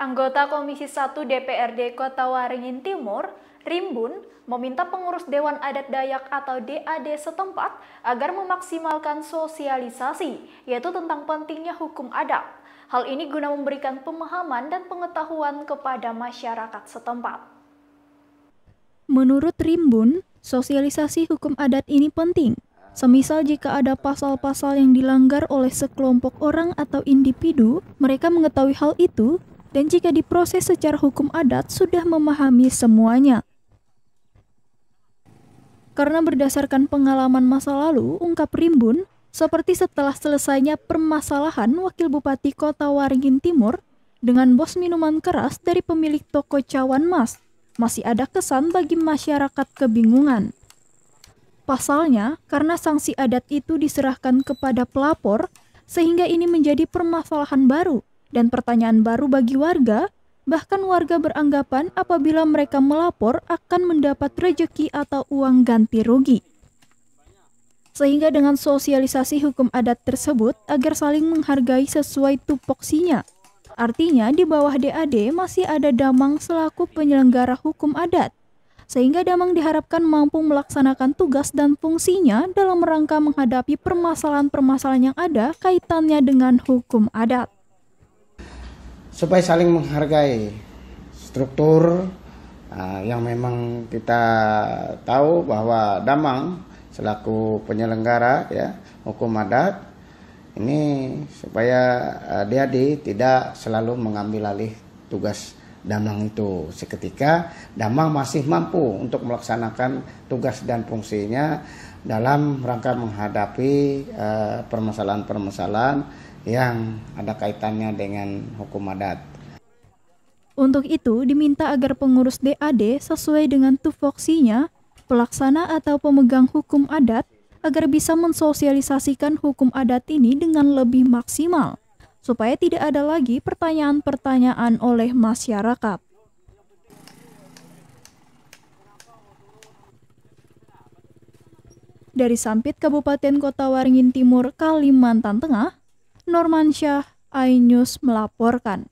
Anggota Komisi 1 DPRD Kota Waringin Timur, Rimbun, meminta pengurus Dewan Adat Dayak atau DAD setempat agar memaksimalkan sosialisasi, yaitu tentang pentingnya hukum adat. Hal ini guna memberikan pemahaman dan pengetahuan kepada masyarakat setempat. Menurut Rimbun, sosialisasi hukum adat ini penting. Semisal jika ada pasal-pasal yang dilanggar oleh sekelompok orang atau individu, mereka mengetahui hal itu dan jika diproses secara hukum adat sudah memahami semuanya. Karena berdasarkan pengalaman masa lalu, ungkap Rimbun, seperti setelah selesainya permasalahan Wakil Bupati Kota Waringin Timur dengan bos minuman keras dari pemilik toko cawan mas, masih ada kesan bagi masyarakat kebingungan. Pasalnya, karena sanksi adat itu diserahkan kepada pelapor, sehingga ini menjadi permasalahan baru dan pertanyaan baru bagi warga, bahkan warga beranggapan apabila mereka melapor akan mendapat rejeki atau uang ganti rugi. Sehingga dengan sosialisasi hukum adat tersebut agar saling menghargai sesuai tupoksinya. Artinya di bawah DAD masih ada Damang selaku penyelenggara hukum adat. Sehingga Damang diharapkan mampu melaksanakan tugas dan fungsinya dalam rangka menghadapi permasalahan-permasalahan yang ada kaitannya dengan hukum adat supaya saling menghargai struktur uh, yang memang kita tahu bahwa Damang selaku penyelenggara ya hukum adat ini supaya uh, dia di, tidak selalu mengambil alih tugas Damang itu seketika Damang masih mampu untuk melaksanakan tugas dan fungsinya dalam rangka menghadapi ah, permasalahan-permasalahan uh, permasalahan -permasalahan yang ada kaitannya dengan hukum adat. Untuk itu, diminta agar pengurus DAD sesuai dengan tupoksinya, pelaksana atau pemegang hukum adat agar bisa mensosialisasikan hukum adat ini dengan lebih maksimal, supaya tidak ada lagi pertanyaan-pertanyaan oleh masyarakat. Dari Sampit, Kabupaten Kota Waringin Timur, Kalimantan Tengah, Normansyah iNews melaporkan.